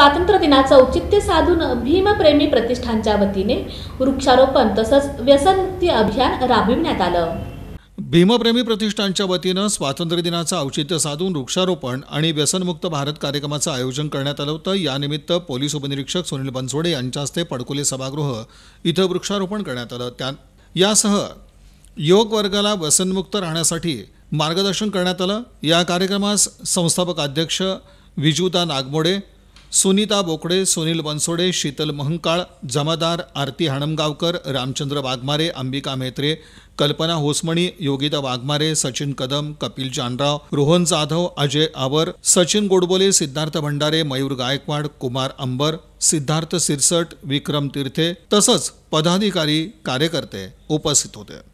स्वातंत्र्य दिनाचं औचित्य साधून भीमप्रेमी प्रतिष्ठानच्या वतीने वृक्षारोपण तसंच व्यसनमुक्ती अभियान राबविण्यात आलं भीमप्रेमी प्रतिष्ठानच्या वतीनं स्वातंत्र्य दिनाचं औचित्य साधून वृक्षारोपण आणि व्यसनमुक्त भारत कार्यक्रमाचं आयोजन करण्यात आलं होतं यानिमित्त पोलीस उपनिरीक्षक सुनील बनसोडे यांच्या हस्ते पडकोले सभागृह इथं वृक्षारोपण करण्यात आलं त्या यासह योग वर्गाला व्यसनमुक्त राहण्यासाठी मार्गदर्शन करण्यात आलं या कार्यक्रमास संस्थापक अध्यक्ष विजुता नागमोडे सुनीता बोकडे सुनील बनसोडे शीतल महंकाळ जमादार आरती हाणमगावकर रामचंद्र वाघमारे अंबिका मेत्रे कल्पना होसमणी योगिता वाघमारे सचिन कदम कपिल जानराव रोहन जाधव अजय आवर सचिन गोडबोले सिद्धार्थ भंडारे मयूर गायकवाड कुमार अंबर सिद्धार्थ सिरसट विक्रम तीर्थे तसंच पदाधिकारी कार्यकर्ते उपस्थित होते